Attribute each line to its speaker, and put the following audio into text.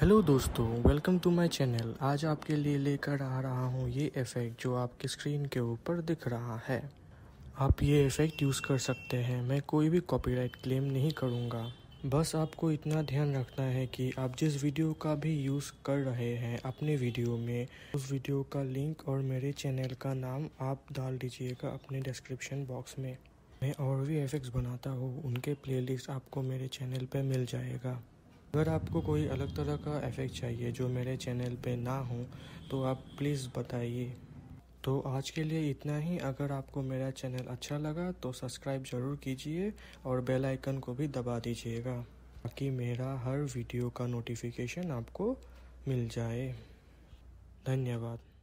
Speaker 1: hello दोस्तों welcome to my channel आज आपके लिए लेकर आ रहा हूँ ये इफ़ेक्ट जो आपके स्क्रीन के ऊपर दिख रहा है आप ये इफ़ेक्ट यूज़ कर सकते हैं मैं कोई भी कॉपीराइट क्लेम नहीं करूँगा बस आपको इतना ध्यान रखना है कि आप जिस वीडियो का भी यूज़ कर रहे हैं अपने वीडियो में उस वीडियो का लिंक और मेरे चैनल का नाम आप डाल दीजिएगा अपने डिस्क्रिप्शन बॉक्स में मैं और भी एफेक्ट्स बनाता हूँ उनके प्लेलिस्ट आपको मेरे चैनल पर मिल जाएगा अगर आपको कोई अलग तरह का इफ़ेक्ट चाहिए जो मेरे चैनल पे ना हो तो आप प्लीज़ बताइए तो आज के लिए इतना ही अगर आपको मेरा चैनल अच्छा लगा तो सब्सक्राइब ज़रूर कीजिए और बेल आइकन को भी दबा दीजिएगा ताकि मेरा हर वीडियो का नोटिफिकेशन आपको मिल जाए धन्यवाद